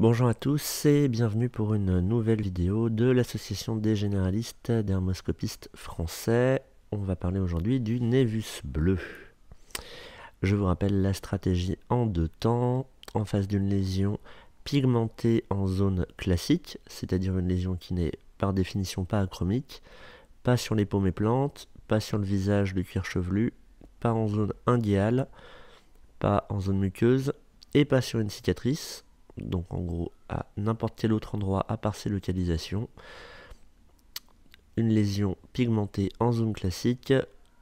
Bonjour à tous et bienvenue pour une nouvelle vidéo de l'association des généralistes dermoscopistes français. On va parler aujourd'hui du névus bleu. Je vous rappelle la stratégie en deux temps, en face d'une lésion pigmentée en zone classique, c'est-à-dire une lésion qui n'est par définition pas achromique, pas sur les paumes et plantes, pas sur le visage, du cuir chevelu, pas en zone indiale, pas en zone muqueuse et pas sur une cicatrice donc en gros à n'importe quel autre endroit à part ses localisations. Une lésion pigmentée en zone classique,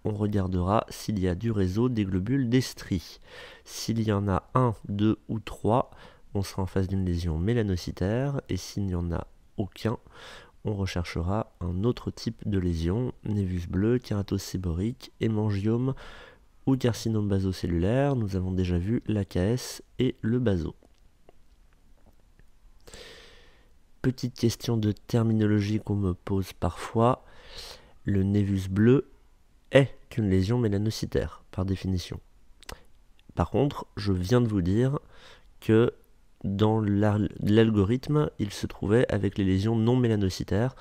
on regardera s'il y a du réseau des globules d'estrie. S'il y en a un, deux ou trois, on sera en face d'une lésion mélanocytaire et s'il n'y en a aucun, on recherchera un autre type de lésion, névus bleu, kératose séborique, hémangiome ou carcinome basocellulaire. Nous avons déjà vu l'AKS et le baso. petite question de terminologie qu'on me pose parfois. Le névus bleu est une lésion mélanocytaire, par définition. Par contre, je viens de vous dire que dans l'algorithme, il se trouvait avec les lésions non mélanocytaires.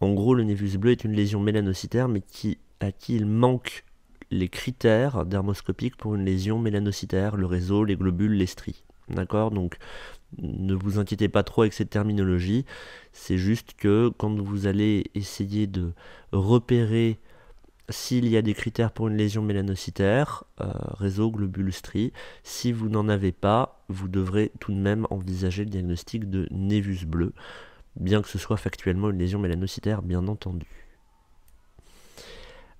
En gros, le névus bleu est une lésion mélanocytaire, mais qui, à qui il manque les critères dermoscopiques pour une lésion mélanocytaire, le réseau, les globules, les stries. D'accord Donc, ne vous inquiétez pas trop avec cette terminologie. C'est juste que quand vous allez essayer de repérer s'il y a des critères pour une lésion mélanocytaire, euh, réseau réseau globulustrie, si vous n'en avez pas, vous devrez tout de même envisager le diagnostic de névus bleu, bien que ce soit factuellement une lésion mélanocytaire, bien entendu.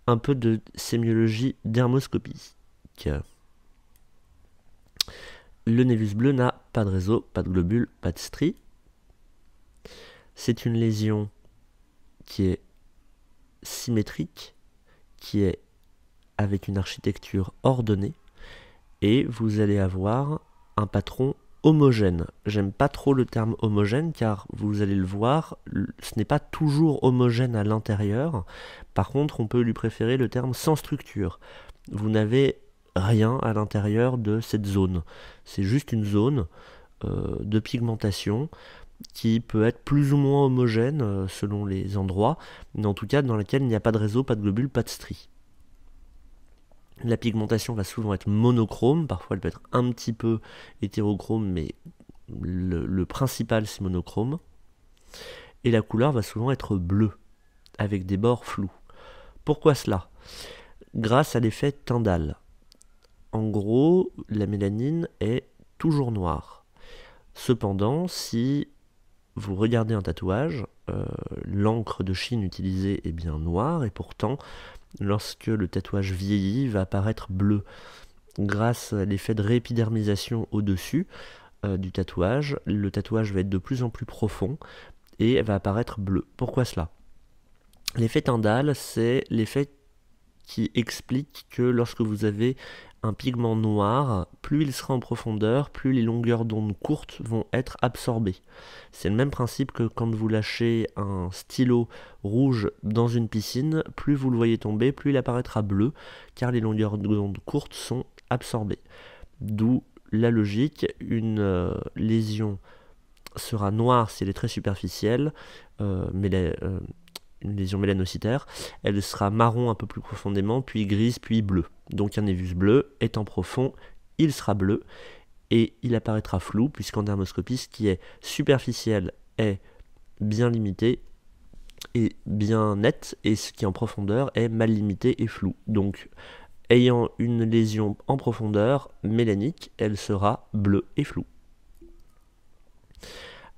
Un peu de sémiologie dermoscopique. Le névus bleu n'a pas de réseau, pas de globule, pas de strie. C'est une lésion qui est symétrique, qui est avec une architecture ordonnée, et vous allez avoir un patron homogène. J'aime pas trop le terme homogène car vous allez le voir, ce n'est pas toujours homogène à l'intérieur. Par contre, on peut lui préférer le terme sans structure. Vous n'avez rien à l'intérieur de cette zone. C'est juste une zone euh, de pigmentation qui peut être plus ou moins homogène euh, selon les endroits, mais en tout cas dans laquelle il n'y a pas de réseau, pas de globules, pas de stries. La pigmentation va souvent être monochrome, parfois elle peut être un petit peu hétérochrome, mais le, principal c'est monochrome. Et la couleur va souvent être bleue, avec des bords flous. Pourquoi cela Grâce à l'effet Tyndall en gros, la mélanine est toujours noire. Cependant, si vous regardez un tatouage, euh, l'encre de Chine utilisée est bien noire et pourtant, lorsque le tatouage vieillit, va apparaître bleu. Grâce à l'effet de réépidermisation au-dessus euh, du tatouage, le tatouage va être de plus en plus profond et va apparaître bleu. Pourquoi cela L'effet Tyndall, c'est l'effet qui explique que lorsque vous avez un pigment noir, plus il sera en profondeur, plus les longueurs d'onde courtes vont être absorbées. C'est le même principe que quand vous lâchez un stylo rouge dans une piscine, plus vous le voyez tomber, plus il apparaîtra bleu, car les longueurs d'ondes courtes sont absorbées. D'où la logique, une euh, lésion sera noire si elle est très superficielle, euh, mais la, euh, une lésion mélanocytaire, elle sera marron un peu plus profondément, puis grise, puis bleue. Donc un névus bleu étant profond, il sera bleu et il apparaîtra flou puisqu'en dermoscopie, ce qui est superficiel est bien limité et bien net et ce qui est en profondeur est mal limité et flou. Donc ayant une lésion en profondeur mélanique, elle sera bleue et floue.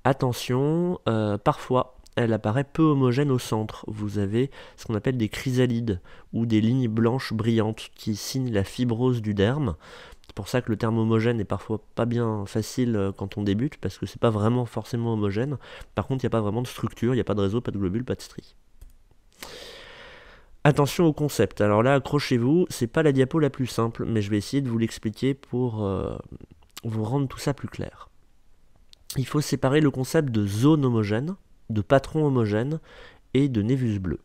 Attention, euh, parfois elle apparaît peu homogène au centre. Vous avez ce qu'on appelle des chrysalides ou des lignes blanches brillantes qui signent la fibrose du derme. C'est pour ça que le terme homogène est parfois pas bien facile euh, quand on débute parce que c'est pas vraiment forcément homogène. Par contre, il n'y a pas vraiment de structure, il n'y a pas de réseau, pas de globule, pas de stries. Attention au concept. Alors là, accrochez-vous, c'est pas la diapo la plus simple, mais je vais essayer de vous l'expliquer pour euh, vous rendre tout ça plus clair. Il faut séparer le concept de zone homogène de patrons homogène et de névus bleus.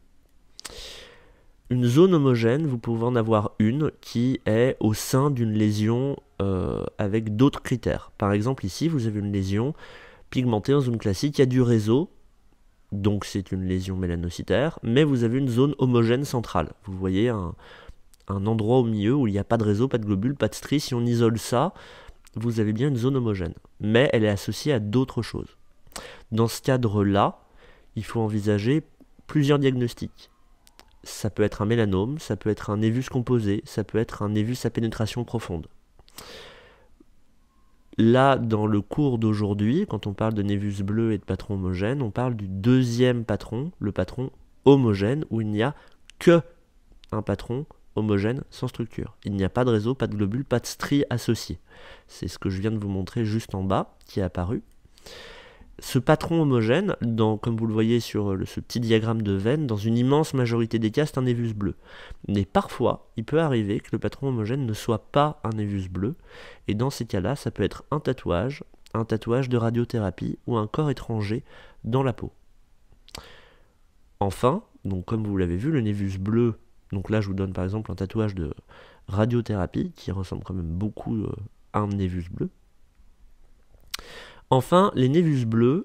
Une zone homogène, vous pouvez en avoir une qui est au sein d'une lésion euh, avec d'autres critères. Par exemple, ici, vous avez une lésion pigmentée en zone classique, il y a du réseau, donc c'est une lésion mélanocytaire, mais vous avez une zone homogène centrale. Vous voyez un, un endroit au milieu où il n'y a pas de réseau, pas de globules, pas de stries. Si on isole ça, vous avez bien une zone homogène, mais elle est associée à d'autres choses. Dans ce cadre-là, il faut envisager plusieurs diagnostics. Ça peut être un mélanome, ça peut être un névus composé, ça peut être un névus à pénétration profonde. Là, dans le cours d'aujourd'hui, quand on parle de névus bleu et de patron homogène, on parle du deuxième patron, le patron homogène, où il n'y a que un patron homogène sans structure. Il n'y a pas de réseau, pas de globule, pas de stries associées. C'est ce que je viens de vous montrer juste en bas, qui est apparu. Ce patron homogène, comme vous le voyez sur euh, ce petit diagramme de veine, dans une immense majorité des cas, c'est un névus bleu. Mais parfois, il peut arriver que le patron homogène ne soit pas un névus bleu, et dans ces cas-là, ça peut être un tatouage, un tatouage de radiothérapie ou un corps étranger dans la peau. Enfin, donc comme vous l'avez vu, le névus bleu, donc là je vous donne par exemple un tatouage de radiothérapie qui ressemble quand même beaucoup euh, à un névus bleu, Enfin, les névus bleus,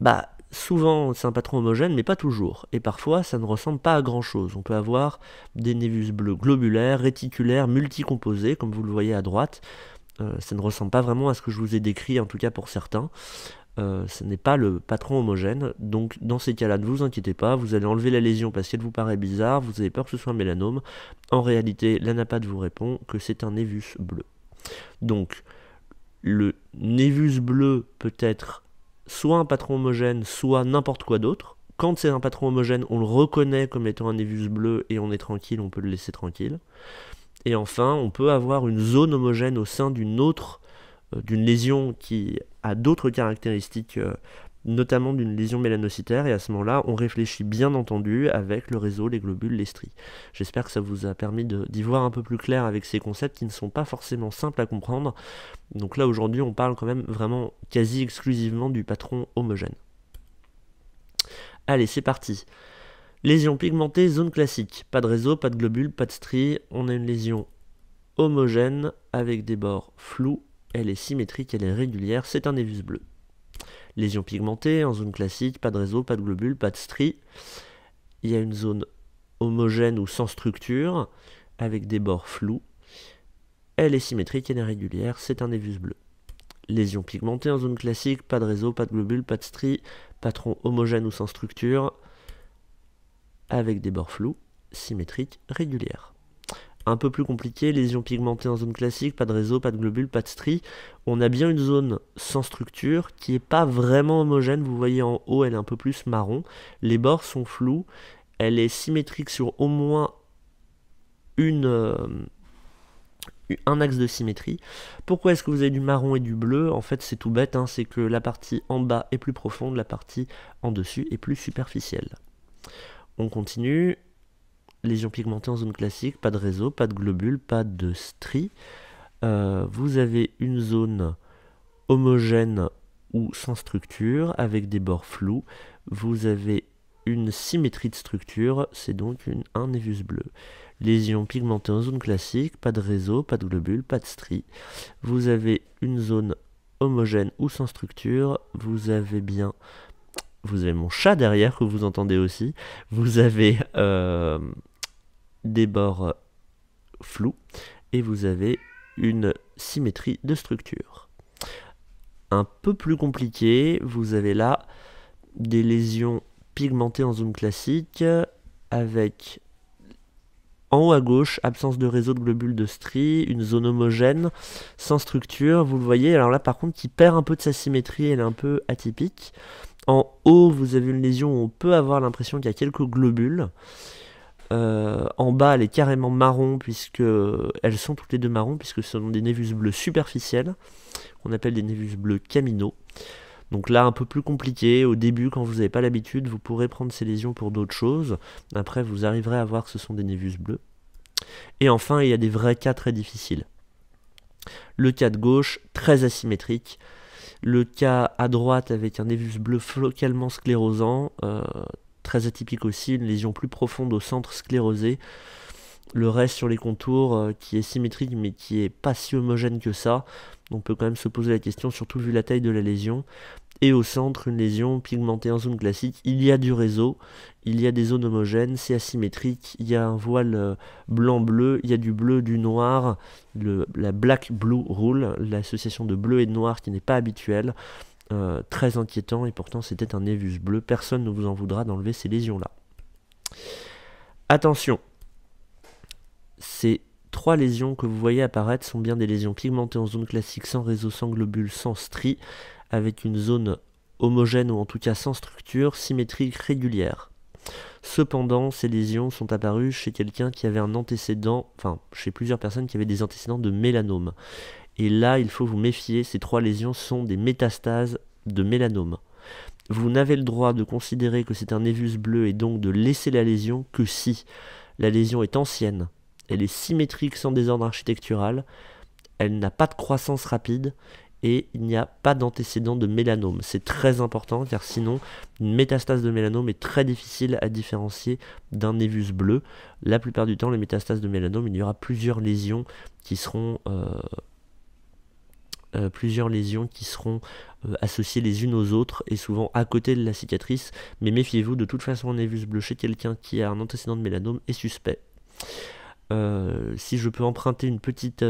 bah, souvent c'est un patron homogène, mais pas toujours. Et parfois, ça ne ressemble pas à grand chose. On peut avoir des névus bleus globulaires, réticulaires, multicomposés, comme vous le voyez à droite. Euh, ça ne ressemble pas vraiment à ce que je vous ai décrit, en tout cas pour certains. Euh, ce n'est pas le patron homogène. Donc dans ces cas-là, ne vous inquiétez pas, vous allez enlever la lésion parce qu'elle vous paraît bizarre, vous avez peur que ce soit un mélanome. En réalité, l'ANAPAD vous répond que c'est un névus bleu. Donc le névus bleu peut être soit un patron homogène, soit n'importe quoi d'autre. Quand c'est un patron homogène, on le reconnaît comme étant un névus bleu et on est tranquille, on peut le laisser tranquille. Et enfin, on peut avoir une zone homogène au sein d'une autre, euh, d'une lésion qui a d'autres caractéristiques euh, notamment d'une lésion mélanocytaire, et à ce moment-là, on réfléchit bien entendu avec le réseau, les globules, les stries. J'espère que ça vous a permis d'y voir un peu plus clair avec ces concepts qui ne sont pas forcément simples à comprendre. Donc là, aujourd'hui, on parle quand même vraiment quasi exclusivement du patron homogène. Allez, c'est parti. Lésion pigmentée, zone classique. Pas de réseau, pas de globules, pas de stries. On a une lésion homogène avec des bords flous. Elle est symétrique, elle est régulière. C'est un névus bleu. Lésions pigmentées, en zone classique, pas de réseau, pas de globules, pas de stries. Il y a une zone homogène ou sans structure, avec des bords flous. Elle est symétrique, elle est régulière, c'est un évus bleu. Lésion pigmentée, en zone classique, pas de réseau, pas de globules, pas de stries, patron homogène ou sans structure, avec des bords flous, symétrique, régulière un peu plus compliqué, lésion pigmentées en zone classique, pas de réseau, pas de globules, pas de stries. On a bien une zone sans structure qui n'est pas vraiment homogène. Vous voyez en haut, elle est un peu plus marron. Les bords sont flous. Elle est symétrique sur au moins une, euh, un axe de symétrie. Pourquoi est-ce que vous avez du marron et du bleu En fait, c'est tout bête. Hein, c'est que la partie en bas est plus profonde, la partie en dessus est plus superficielle. On continue. Lésions pigmentées en zone classique, pas de réseau, pas de globules, pas de stries. Euh, vous avez une zone homogène ou sans structure, avec des bords flous. Vous avez une symétrie de structure, c'est donc un névus bleu. Lésions pigmentées en zone classique, pas de réseau, pas de globules, pas de stries. Vous avez une zone homogène ou sans structure. Vous avez bien... Vous avez mon chat derrière que vous entendez aussi. Vous avez... Euh, des bords euh, flous et vous avez une symétrie de structure. Un peu plus compliqué, vous avez là des lésions pigmentées en zoom classique avec en haut à gauche, absence de réseau de globules de strie, une zone homogène, sans structure, vous le voyez, alors là par contre qui perd un peu de sa symétrie, elle est un peu atypique. En haut, vous avez une lésion où on peut avoir l'impression qu'il y a quelques globules. Euh, en bas, elle est carrément marron, puisque euh, elles sont toutes les deux marron, puisque ce sont des névus bleus superficiels, qu'on appelle des névus bleus camino. Donc là, un peu plus compliqué. Au début, quand vous n'avez pas l'habitude, vous pourrez prendre ces lésions pour d'autres choses. Après, vous arriverez à voir que ce sont des névus bleus. Et enfin, il y a des vrais cas très difficiles. Le cas de gauche, très asymétrique. Le cas à droite avec un névus bleu flocalement sclérosant, euh, très atypique aussi, une lésion plus profonde au centre sclérosé. Le reste sur les contours euh, qui est symétrique mais qui est pas si homogène que ça. On peut quand même se poser la question, surtout vu la taille de la lésion. Et au centre, une lésion pigmentée en zone classique. Il y a du réseau, il y a des zones homogènes, c'est asymétrique, il y a un voile euh, blanc-bleu, il y a du bleu, du noir, le, la black-blue rule, l'association de bleu et de noir qui n'est pas habituelle. Euh, très inquiétant et pourtant c'était un névus bleu. Personne ne vous en voudra d'enlever ces lésions-là. Attention, ces trois lésions que vous voyez apparaître sont bien des lésions pigmentées en zone classique sans réseau, sans globules, sans stries, avec une zone homogène ou en tout cas sans structure, symétrique, régulière. Cependant, ces lésions sont apparues chez quelqu'un qui avait un antécédent, enfin chez plusieurs personnes qui avaient des antécédents de mélanome. Et là, il faut vous méfier, ces trois lésions sont des métastases de mélanome. Vous n'avez le droit de considérer que c'est un névus bleu et donc de laisser la lésion que si la lésion est ancienne, elle est symétrique sans désordre architectural, elle n'a pas de croissance rapide et il n'y a pas d'antécédent de mélanome. C'est très important car sinon une métastase de mélanome est très difficile à différencier d'un névus bleu. La plupart du temps, les métastases de mélanome, il y aura plusieurs lésions qui seront euh, euh, plusieurs lésions qui seront euh, associées les unes aux autres et souvent à côté de la cicatrice. Mais méfiez-vous, de toute façon, un névus bleu chez quelqu'un qui a un antécédent de mélanome est suspect. Euh, si je peux emprunter une petite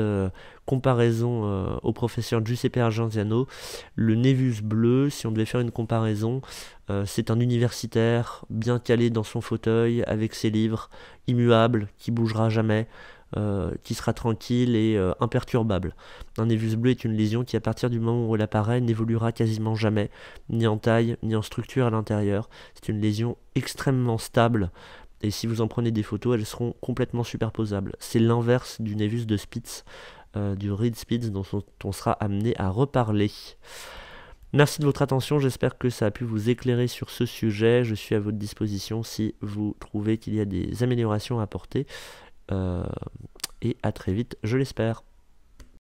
comparaison au professeur Giuseppe Argenziano, le névus bleu, si on devait faire une comparaison, c'est un universitaire bien calé dans son fauteuil avec ses livres, immuables, qui bougera jamais, euh, qui sera tranquille et euh, imperturbable. Un névus bleu est une lésion qui, à partir du moment où elle apparaît, n'évoluera quasiment jamais, ni en taille, ni en structure à l'intérieur. C'est une lésion extrêmement stable. Et si vous en prenez des photos, elles seront complètement superposables. C'est l'inverse du nevus de Spitz, euh, du Reed Spitz, dont on sera amené à reparler. Merci de votre attention, j'espère que ça a pu vous éclairer sur ce sujet. Je suis à votre disposition si vous trouvez qu'il y a des améliorations à apporter. Euh, et à très vite, je l'espère.